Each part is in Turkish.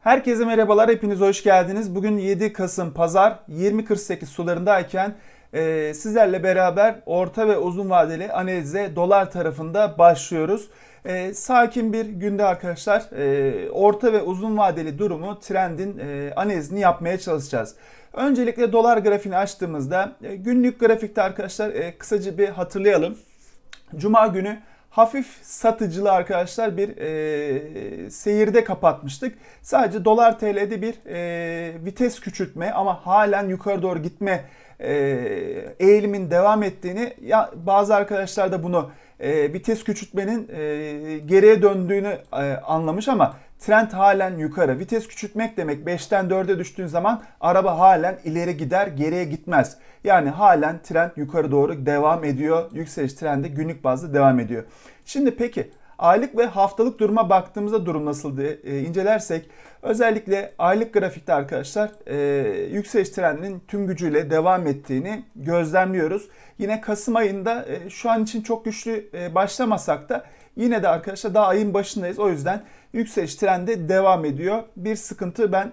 Herkese merhabalar, hepiniz hoş geldiniz. Bugün 7 Kasım Pazar 20.48 sularındayken e, sizlerle beraber orta ve uzun vadeli analize dolar tarafında başlıyoruz. E, sakin bir günde arkadaşlar e, orta ve uzun vadeli durumu trendin e, analizini yapmaya çalışacağız. Öncelikle dolar grafiğini açtığımızda e, günlük grafikte arkadaşlar e, kısaca bir hatırlayalım. Cuma günü hafif satıcılı arkadaşlar bir e, seyirde kapatmıştık. Sadece dolar TL'de bir e, vites küçültme ama halen yukarı doğru gitme e, eğilimin devam ettiğini ya bazı arkadaşlar da bunu e, vites küçültmenin e, geriye döndüğünü e, anlamış ama trend halen yukarı. Vites küçültmek demek 5'ten 4'e düştüğün zaman araba halen ileri gider geriye gitmez. Yani halen trend yukarı doğru devam ediyor. Yükseliş trendi günlük bazda devam ediyor. Şimdi peki Aylık ve haftalık duruma baktığımızda durum nasıl diye e, incelersek özellikle aylık grafikte arkadaşlar e, yükseliş trendinin tüm gücüyle devam ettiğini gözlemliyoruz. Yine Kasım ayında e, şu an için çok güçlü e, başlamasak da yine de arkadaşlar daha ayın başındayız. O yüzden yükseliş trendi devam ediyor. Bir sıkıntı ben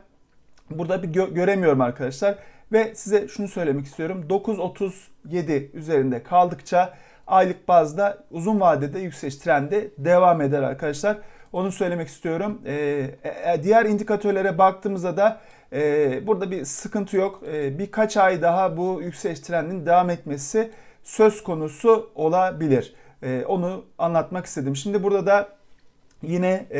burada bir gö göremiyorum arkadaşlar. Ve size şunu söylemek istiyorum. 9.37 üzerinde kaldıkça aylık bazda uzun vadede yükseliş trendi devam eder arkadaşlar. Onu söylemek istiyorum. Ee, e, e, diğer indikatörlere baktığımızda da e, burada bir sıkıntı yok. E, birkaç ay daha bu yükseliş trendinin devam etmesi söz konusu olabilir. E, onu anlatmak istedim. Şimdi burada da yine e,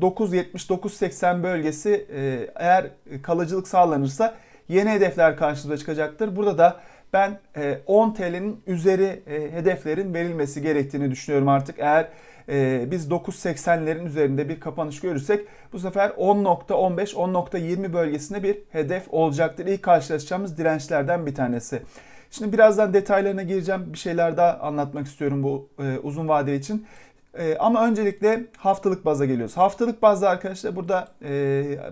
9.70-9.80 bölgesi e, eğer kalıcılık sağlanırsa yeni hedefler karşımıza çıkacaktır. Burada da ben 10 e, TL'nin üzeri e, hedeflerin verilmesi gerektiğini düşünüyorum artık. Eğer e, biz 9.80'lerin üzerinde bir kapanış görürsek bu sefer 10.15 10.20 bölgesinde bir hedef olacaktır. İlk karşılaşacağımız dirençlerden bir tanesi. Şimdi birazdan detaylarına gireceğim. Bir şeyler daha anlatmak istiyorum bu uzun vade için. ama öncelikle haftalık baza geliyoruz. Haftalık bazda arkadaşlar burada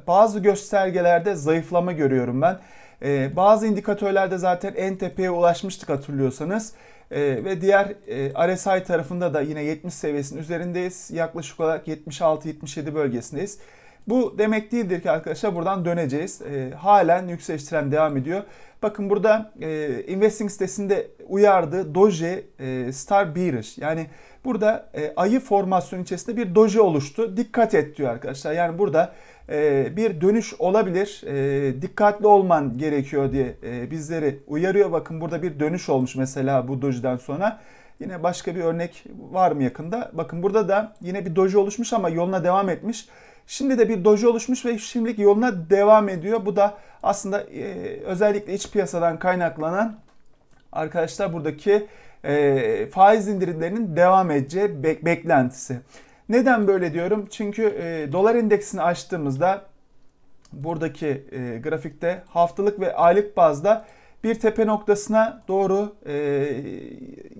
bazı göstergelerde zayıflama görüyorum ben. E, bazı indikatörlerde zaten en tepeye ulaşmıştık hatırlıyorsanız. E, ve diğer e, RSI tarafında da yine 70 seviyesinin üzerindeyiz. Yaklaşık olarak 76-77 bölgesindeyiz. Bu demek değildir ki arkadaşlar buradan döneceğiz. E, halen yükseliş trend devam ediyor. Bakın burada e, investing sitesinde uyardı Doge e, Star Bearish. Yani burada e, ayı formasyonu içerisinde bir Doge oluştu. Dikkat et diyor arkadaşlar. Yani burada e, bir dönüş olabilir. E, dikkatli olman gerekiyor diye e, bizleri uyarıyor. Bakın burada bir dönüş olmuş mesela bu Doji'den sonra. Yine başka bir örnek var mı yakında? Bakın burada da yine bir doji oluşmuş ama yoluna devam etmiş. Şimdi de bir doji oluşmuş ve şimdilik yoluna devam ediyor. Bu da aslında özellikle iç piyasadan kaynaklanan arkadaşlar buradaki faiz indirimlerinin devam edeceği beklentisi. Neden böyle diyorum? Çünkü e, dolar endeksini açtığımızda buradaki e, grafikte haftalık ve aylık bazda bir tepe noktasına doğru e,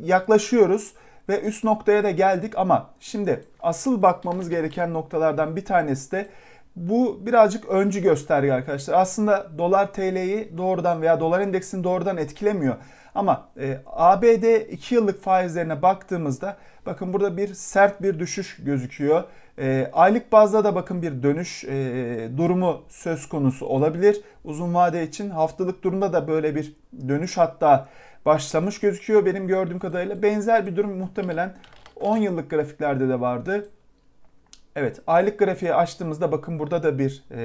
yaklaşıyoruz ve üst noktaya da geldik ama şimdi asıl bakmamız gereken noktalardan bir tanesi de bu birazcık öncü gösterge arkadaşlar. Aslında dolar TL'yi doğrudan veya dolar endeksini doğrudan etkilemiyor. Ama e, ABD 2 yıllık faizlerine baktığımızda bakın burada bir sert bir düşüş gözüküyor. E, aylık bazda da bakın bir dönüş e, durumu söz konusu olabilir. Uzun vade için haftalık durumda da böyle bir dönüş hatta başlamış gözüküyor benim gördüğüm kadarıyla. Benzer bir durum muhtemelen 10 yıllık grafiklerde de vardı. Evet aylık grafiği açtığımızda bakın burada da bir e,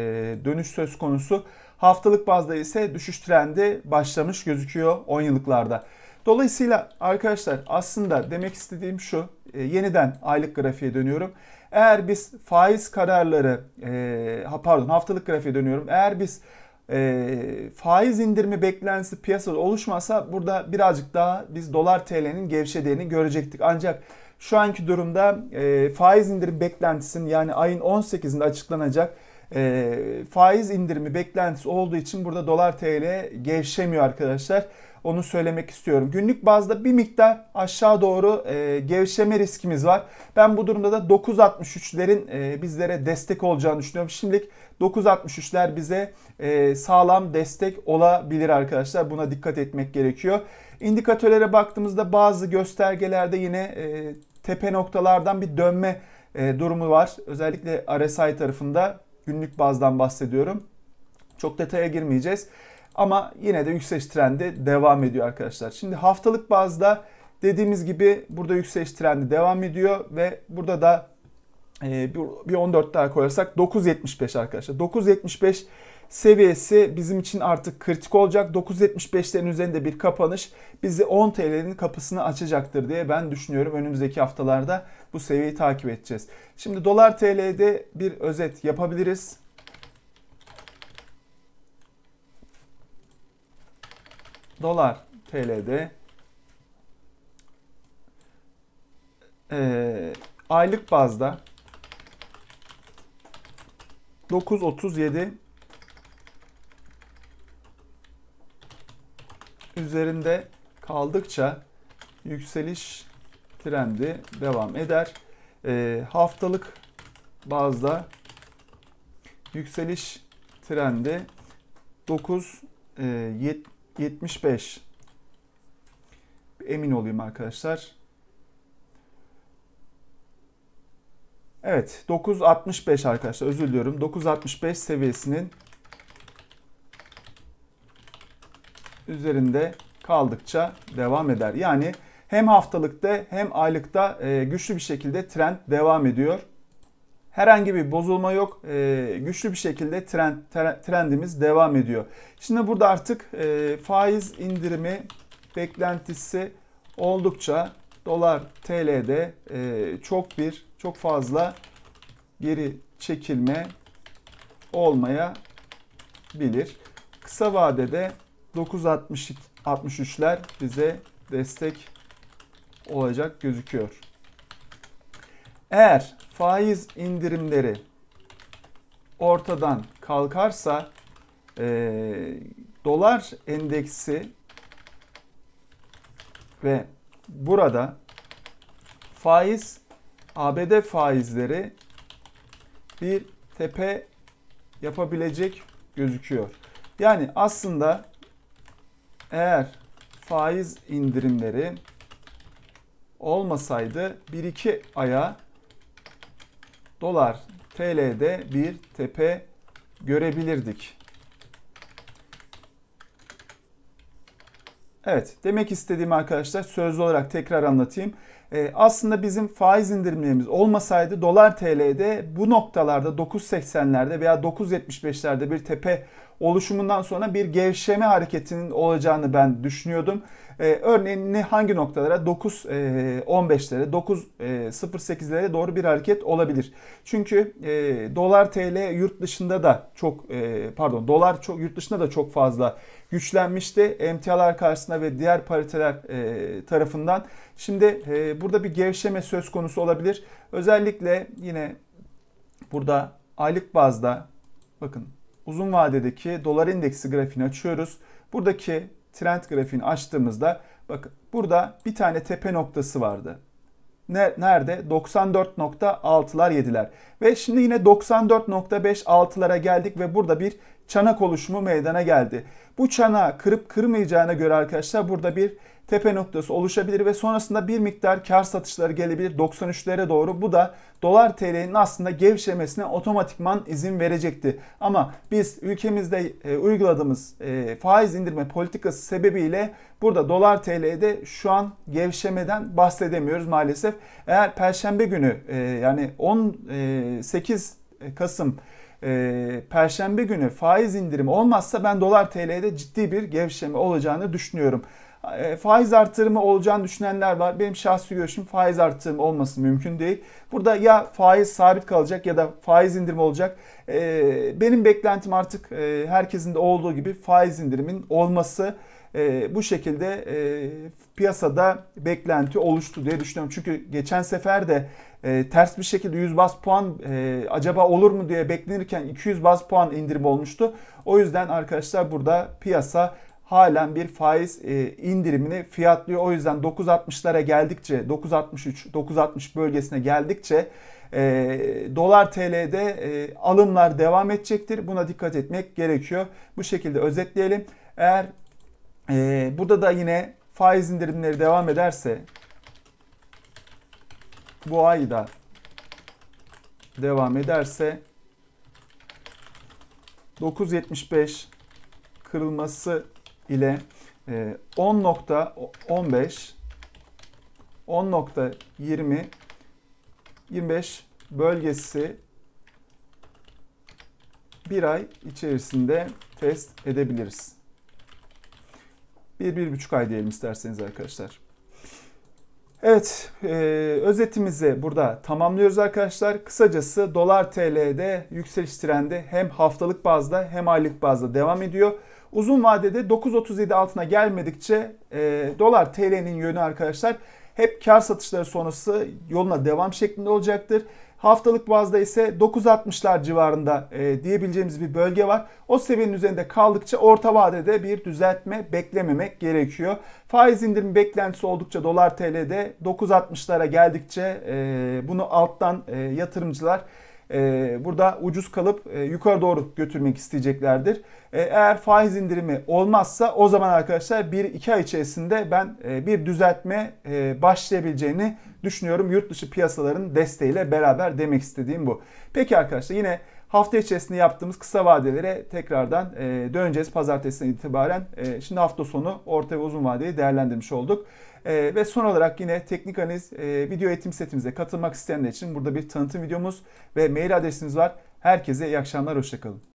dönüş söz konusu. Haftalık bazda ise düşüş trendi başlamış gözüküyor 10 yıllıklarda. Dolayısıyla arkadaşlar aslında demek istediğim şu e, yeniden aylık grafiğe dönüyorum. Eğer biz faiz kararları e, pardon haftalık grafiğe dönüyorum. Eğer biz e, faiz indirimi beklentisi piyasada oluşmasa burada birazcık daha biz dolar tl'nin gevşediğini görecektik. Ancak şu anki durumda e, faiz indirim beklentisinin yani ayın 18'inde açıklanacak e, faiz indirimi beklentisi olduğu için burada dolar TL gevşemiyor arkadaşlar. Onu söylemek istiyorum. Günlük bazda bir miktar aşağı doğru e, gevşeme riskimiz var. Ben bu durumda da 9.63'lerin e, bizlere destek olacağını düşünüyorum. Şimdilik 9.63'ler bize e, sağlam destek olabilir arkadaşlar. Buna dikkat etmek gerekiyor. İndikatörlere baktığımızda bazı göstergelerde yine e, tepe noktalardan bir dönme e, durumu var. Özellikle RSI tarafında günlük bazdan bahsediyorum. Çok detaya girmeyeceğiz. Ama yine de yükseliş trendi devam ediyor arkadaşlar. Şimdi haftalık bazda dediğimiz gibi burada yükseliş trendi devam ediyor ve burada da e, bir 14 daha koyarsak 9.75 arkadaşlar. 9.75 seviyesi bizim için artık kritik olacak. 9.75'lerin üzerinde bir kapanış bizi 10 TL'nin kapısını açacaktır diye ben düşünüyorum. Önümüzdeki haftalarda bu seviyeyi takip edeceğiz. Şimdi dolar TL'de bir özet yapabiliriz. Dolar TL'de e, aylık bazda 9.37 üzerinde kaldıkça yükseliş trendi devam eder. E, haftalık bazda yükseliş trendi 9 e, 75 emin olayım arkadaşlar. Evet 9.65 arkadaşlar özür diliyorum. 9.65 seviyesinin üzerinde kaldıkça devam eder. Yani hem haftalıkta hem aylıkta e, güçlü bir şekilde trend devam ediyor. Herhangi bir bozulma yok. E, güçlü bir şekilde trend trendimiz devam ediyor. Şimdi burada artık e, faiz indirimi beklentisi oldukça dolar TL'de çok bir çok fazla geri çekilme olmaya bilir. Kısa vadede 9.63'ler bize destek olacak gözüküyor. Eğer faiz indirimleri ortadan kalkarsa e, dolar endeksi ve burada faiz ABD faizleri bir tepe yapabilecek gözüküyor. Yani aslında eğer faiz indirimleri olmasaydı 1-2 aya dolar TL'de bir tepe görebilirdik. Evet demek istediğim arkadaşlar sözlü olarak tekrar anlatayım. E, aslında bizim faiz indirimlerimiz olmasaydı dolar TL'de bu noktalarda 9.80'lerde veya 9.75'lerde bir tepe oluşumundan sonra bir gevşeme hareketinin olacağını ben düşünüyordum. Ee, örneğin hangi noktalara 9.15'lere, e, 9.08'lere e, doğru bir hareket olabilir. Çünkü e, dolar TL yurt dışında da çok e, pardon dolar çok yurt dışında da çok fazla güçlenmişti emtialar karşısında ve diğer pariteler e, tarafından. Şimdi e, burada bir gevşeme söz konusu olabilir. Özellikle yine burada aylık bazda bakın uzun vadedeki dolar indeksi grafiğini açıyoruz. Buradaki trend grafiğini açtığımızda bakın burada bir tane tepe noktası vardı. Nerede? 94.6'lar 7'ler. Ve şimdi yine 94.5 6'lara geldik ve burada bir çanak oluşumu meydana geldi. Bu çana kırıp kırmayacağına göre arkadaşlar burada bir tepe noktası oluşabilir ve sonrasında bir miktar kar satışları gelebilir 93'lere doğru. Bu da dolar TL'nin aslında gevşemesine otomatikman izin verecekti. Ama biz ülkemizde e, uyguladığımız e, faiz indirme politikası sebebiyle burada dolar TL'de şu an gevşemeden bahsedemiyoruz maalesef. Eğer perşembe günü e, yani 18 e, Kasım e, perşembe günü faiz indirimi olmazsa ben dolar TL'de ciddi bir gevşeme olacağını düşünüyorum. E, faiz artırımı olacağını düşünenler var. Benim şahsi görüşüm faiz artırımı olması mümkün değil. Burada ya faiz sabit kalacak ya da faiz indirimi olacak. E, benim beklentim artık e, herkesin de olduğu gibi faiz indirimin olması e, bu şekilde e, piyasada beklenti oluştu diye düşünüyorum. Çünkü geçen sefer de e, ters bir şekilde 100 bas puan e, acaba olur mu diye beklenirken 200 bas puan indirim olmuştu. O yüzden arkadaşlar burada piyasa halen bir faiz e, indirimini fiyatlıyor. O yüzden 9.60'lara geldikçe 9.63 9.60 bölgesine geldikçe e, dolar TL'de e, alımlar devam edecektir. Buna dikkat etmek gerekiyor. Bu şekilde özetleyelim. Eğer ee, burada da yine faiz indirimleri devam ederse bu ayda devam ederse 9.75 kırılması ile 10.15 10.20 25 bölgesi bir ay içerisinde test edebiliriz. Bir, bir buçuk ay diyelim isterseniz arkadaşlar. Evet, e, özetimizi burada tamamlıyoruz arkadaşlar. Kısacası dolar TL'de yükseliş trendi hem haftalık bazda hem aylık bazda devam ediyor. Uzun vadede 9.37 altına gelmedikçe e, dolar TL'nin yönü arkadaşlar hep kar satışları sonrası yoluna devam şeklinde olacaktır. Haftalık bazda ise 9.60'lar civarında e, diyebileceğimiz bir bölge var. O seviyenin üzerinde kaldıkça orta vadede bir düzeltme beklememek gerekiyor. Faiz indirimi beklentisi oldukça dolar TL'de 9.60'lara geldikçe e, bunu alttan e, yatırımcılar ee, burada ucuz kalıp e, yukarı doğru götürmek isteyeceklerdir. E, eğer faiz indirimi olmazsa o zaman arkadaşlar 1-2 ay içerisinde ben e, bir düzeltme başlayabileceğini düşünüyorum. Yurt dışı piyasaların desteğiyle beraber demek istediğim bu. Peki arkadaşlar yine Hafta içerisinde yaptığımız kısa vadelere tekrardan e, döneceğiz pazartesinden itibaren. E, şimdi hafta sonu orta ve uzun vadeyi değerlendirmiş olduk. E, ve son olarak yine teknik analiz e, video eğitim setimize katılmak isteyenler için burada bir tanıtım videomuz ve mail adresimiz var. Herkese iyi akşamlar, hoşçakalın.